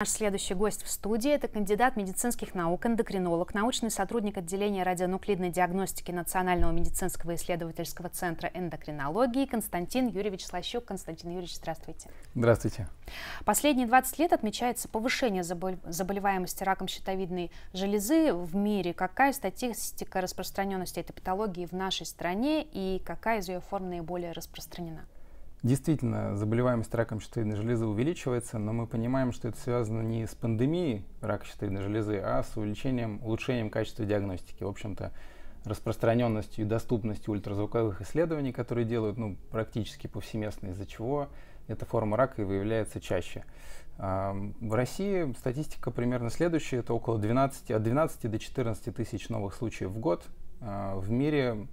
Наш следующий гость в студии – это кандидат медицинских наук, эндокринолог, научный сотрудник отделения радионуклидной диагностики Национального медицинского исследовательского центра эндокринологии Константин Юрьевич Слащук. Константин Юрьевич, здравствуйте. Здравствуйте. Последние 20 лет отмечается повышение заболеваемости раком щитовидной железы в мире. Какая статистика распространенности этой патологии в нашей стране и какая из ее форм наиболее распространена? Действительно, заболеваемость раком щитовидной железы увеличивается, но мы понимаем, что это связано не с пандемией рака щитовидной железы, а с увеличением, улучшением качества диагностики. В общем-то, распространенностью и доступностью ультразвуковых исследований, которые делают ну, практически повсеместно, из-за чего эта форма рака и выявляется чаще. В России статистика примерно следующая, это около 12, от 12 до 14 тысяч новых случаев в год. А, в мире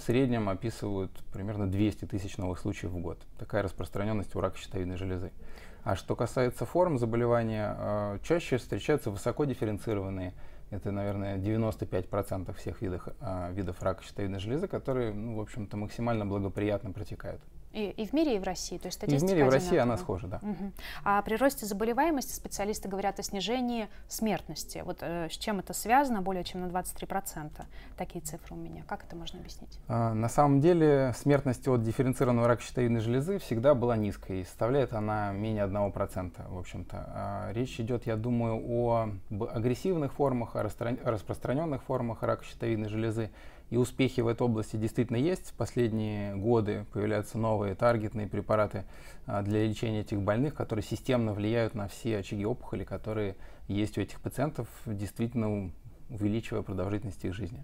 среднем описывают примерно 200 тысяч новых случаев в год. Такая распространенность у рака щитовидной железы. А что касается форм заболевания, э, чаще встречаются высоко дифференцированные, это, наверное, 95% всех э, видов, видов рака щитовидной железы, которые, ну, в общем-то, максимально благоприятно протекают. И, и в мире, и в России. То есть статистика и в мире, и в России она схожа, да. Угу. А при росте заболеваемости специалисты говорят о снижении смертности. Вот э, с чем это связано? Более чем на 23%. Такие цифры у меня. Как это можно объяснить? А, на самом деле смертность от дифференцированного рака щитовидной железы всегда была низкой. И составляет она менее 1%, в общем-то. А, речь идет, я думаю, о агрессивных формах, о, распространенных формах рака щитовидной железы. И успехи в этой области действительно есть. В последние годы появляются новые таргетные препараты а, для лечения этих больных, которые системно влияют на все очаги опухоли, которые есть у этих пациентов, действительно увеличивая продолжительность их жизни.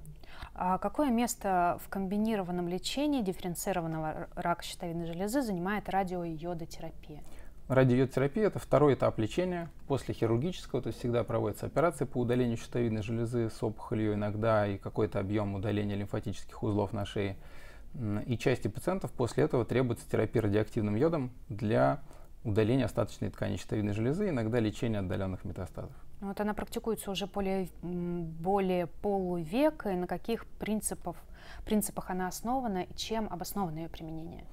А какое место в комбинированном лечении дифференцированного рака щитовидной железы занимает радиоиодотерапия? Радиотерапия – это второй этап лечения после хирургического, то есть всегда проводятся операции по удалению щитовидной железы с опухолью, иногда и какой-то объем удаления лимфатических узлов на шее. И части пациентов после этого требуется терапия радиоактивным йодом для удаления остаточной ткани щитовидной железы, иногда лечения отдаленных метастазов. Вот она практикуется уже более, более полувека, и на каких принципов, принципах она основана, и чем обосновано ее применение?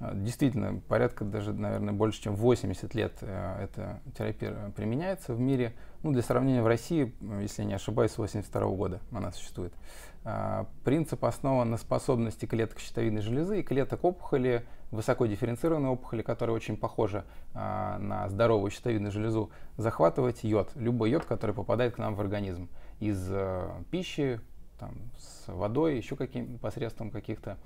А, действительно, порядка даже, наверное, больше, чем 80 лет э, эта терапия применяется в мире. Ну, для сравнения, в России, если я не ошибаюсь, с 82 года она существует. А, принцип основан на способности клеток щитовидной железы и клеток опухоли, высоко дифференцированной опухоли, которая очень похожа а, на здоровую щитовидную железу, захватывать йод, любой йод, который попадает к нам в организм из э, пищи, там, с водой, еще каким посредством каких-то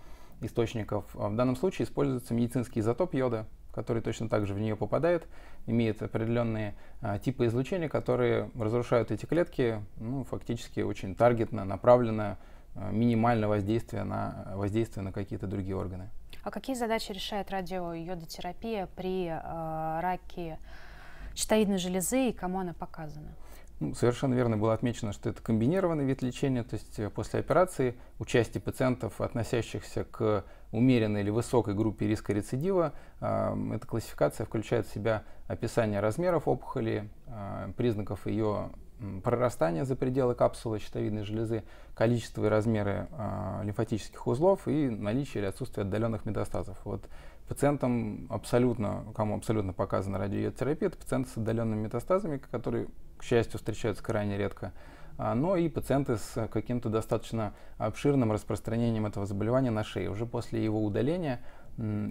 источников. А в данном случае используется медицинский изотоп йода, который точно так же в нее попадает, имеет определенные а, типы излучения, которые разрушают эти клетки, ну, фактически очень таргетно, направленно, а, минимально воздействие на, воздействие на какие-то другие органы. А какие задачи решает радио йодотерапия при э, раке щитовидной железы и кому она показана? Ну, совершенно верно было отмечено, что это комбинированный вид лечения, то есть э, после операции участие пациентов, относящихся к умеренной или высокой группе риска рецидива, э, эта классификация включает в себя описание размеров опухоли, э, признаков ее прорастания за пределы капсулы щитовидной железы, количество и размеры э, лимфатических узлов и наличие или отсутствие отдаленных метастазов. Вот пациентам абсолютно, кому абсолютно показана радиотерапия, это пациенты с отдаленными метастазами, которые к счастью, встречаются крайне редко, а, но и пациенты с каким-то достаточно обширным распространением этого заболевания на шее. Уже после его удаления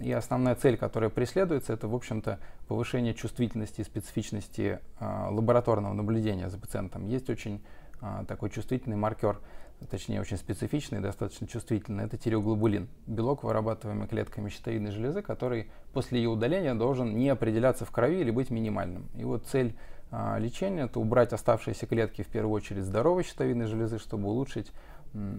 и основная цель, которая преследуется, это, в общем-то, повышение чувствительности и специфичности а, лабораторного наблюдения за пациентом. Есть очень а, такой чувствительный маркер, точнее, очень специфичный, достаточно чувствительный, это тиреоглобулин, белок, вырабатываемый клетками щитовидной железы, который после ее удаления должен не определяться в крови или быть минимальным. И вот цель а, лечение – это убрать оставшиеся клетки в первую очередь здоровой щитовидной железы, чтобы улучшить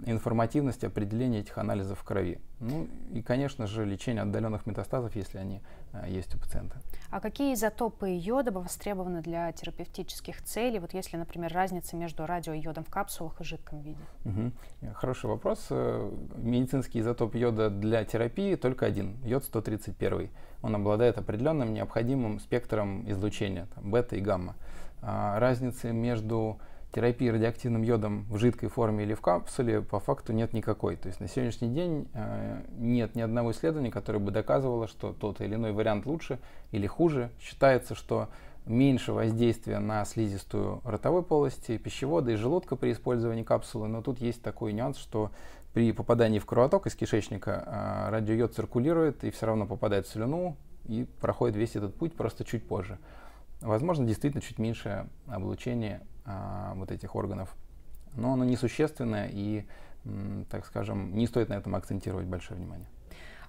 информативность определения этих анализов в крови. Ну и, конечно же, лечение отдаленных метастазов, если они а, есть у пациента. А какие изотопы йода востребованы для терапевтических целей, вот если, например, разница между радиойодом в капсулах и жидком виде? Угу. Хороший вопрос. Э, медицинский изотоп йода для терапии только один, йод-131. Он обладает определенным необходимым спектром излучения, там, бета и гамма. А, разницы между терапии радиоактивным йодом в жидкой форме или в капсуле по факту нет никакой. То есть на сегодняшний день э, нет ни одного исследования, которое бы доказывало, что тот или иной вариант лучше или хуже. Считается, что меньше воздействия на слизистую ротовой полости, пищевода и желудка при использовании капсулы, но тут есть такой нюанс, что при попадании в кровоток из кишечника э, радиойод циркулирует и все равно попадает в слюну и проходит весь этот путь просто чуть позже. Возможно, действительно чуть меньше облучения а, вот этих органов, но оно несущественное и, м, так скажем, не стоит на этом акцентировать большое внимание.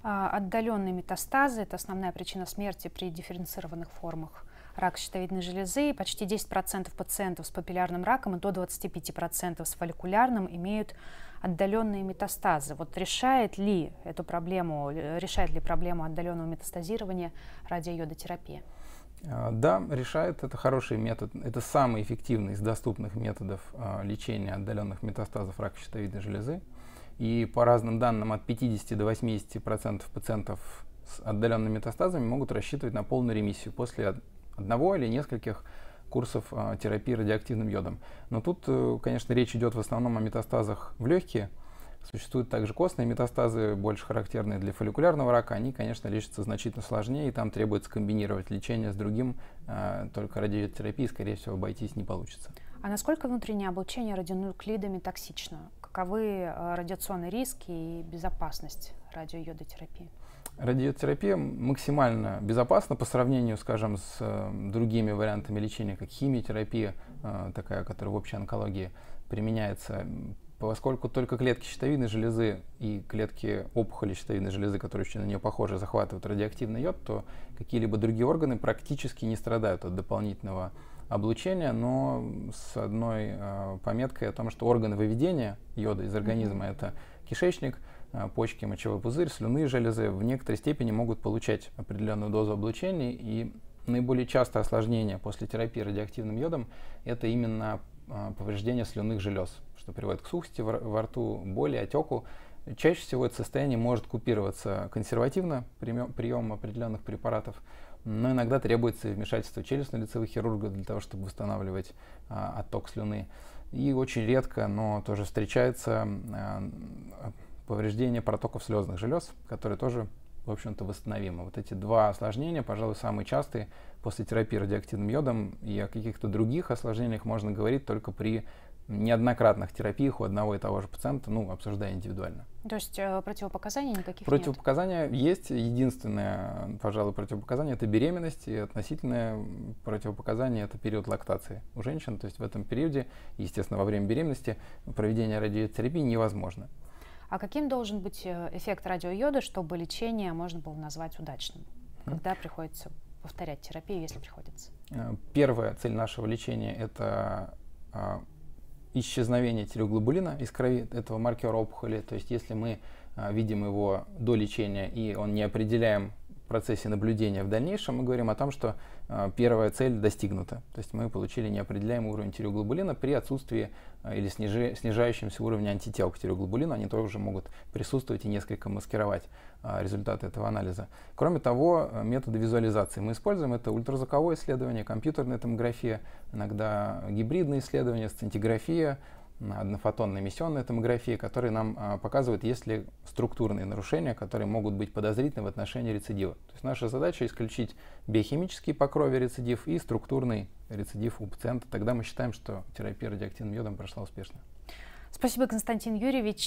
А, отдаленные метастазы – это основная причина смерти при дифференцированных формах рака щитовидной железы. Почти 10% пациентов с папиллярным раком и до 25% с фолликулярным имеют отдаленные метастазы. Вот решает ли эту проблему, э, решает ли проблему отдаленного метастазирования радиоиодотерапия? А, да, решает. Это хороший метод. Это самый эффективный из доступных методов а, лечения отдаленных метастазов рака щитовидной железы. И по разным данным, от 50 до 80% процентов пациентов с отдаленными метастазами могут рассчитывать на полную ремиссию после одного или нескольких курсов а, терапии радиоактивным йодом. Но тут, э, конечно, речь идет в основном о метастазах в легкие – Существуют также костные метастазы, больше характерные для фолликулярного рака. Они, конечно, лечатся значительно сложнее, и там требуется комбинировать лечение с другим. Э, только радиотерапии, скорее всего, обойтись не получится. А насколько внутреннее облучение радионуклидами токсично? Каковы э, радиационные риски и безопасность радиойодотерапии? Радиотерапия максимально безопасна по сравнению, скажем, с э, другими вариантами лечения, как химиотерапия, такая, которая в общей онкологии применяется Поскольку только клетки щитовидной железы и клетки опухоли щитовидной железы, которые еще на нее похожи, захватывают радиоактивный йод, то какие-либо другие органы практически не страдают от дополнительного облучения, но с одной э, пометкой о том, что органы выведения йода из организма mm-hmm. это кишечник, э, почки, мочевой пузырь, слюные железы в некоторой степени могут получать определенную дозу облучения, и наиболее частое осложнение после терапии радиоактивным йодом это именно э, повреждение слюнных желез что приводит к сухости во, во рту, боли, отеку. Чаще всего это состояние может купироваться консервативно прием, определенных препаратов, но иногда требуется вмешательство челюстно-лицевых хирурга для того, чтобы восстанавливать а, отток слюны. И очень редко, но тоже встречается а, повреждение протоков слезных желез, которые тоже, в общем-то, восстановимы. Вот эти два осложнения, пожалуй, самые частые после терапии радиоактивным йодом, и о каких-то других осложнениях можно говорить только при неоднократных терапиях у одного и того же пациента, ну, обсуждая индивидуально. То есть э, противопоказаний никаких Противопоказания нет? есть. Единственное, пожалуй, противопоказание – это беременность, и относительное противопоказание – это период лактации у женщин. То есть в этом периоде, естественно, во время беременности проведение радиотерапии невозможно. А каким должен быть э, эффект радиойода, чтобы лечение можно было назвать удачным? Когда mm. приходится повторять терапию, если приходится? Э, первая цель нашего лечения – это а, исчезновение тиреоглобулина из крови этого маркера опухоли. То есть если мы а, видим его до лечения и он не определяем процессе наблюдения в дальнейшем мы говорим о том, что э, первая цель достигнута. То есть мы получили неопределяемый уровень тиреоглобулина при отсутствии э, или снижи, снижающемся уровне антител к тиреоглобулину. Они тоже могут присутствовать и несколько маскировать э, результаты этого анализа. Кроме того, э, методы визуализации мы используем. Это ультразвуковое исследование, компьютерная томография, иногда гибридные исследования, сцинтиграфия, однофотонной эмиссионной томографии, которые нам а, показывают, есть ли структурные нарушения, которые могут быть подозрительны в отношении рецидива. То есть наша задача исключить биохимический по рецидив и структурный рецидив у пациента. Тогда мы считаем, что терапия радиоактивным йодом прошла успешно. Спасибо, Константин Юрьевич.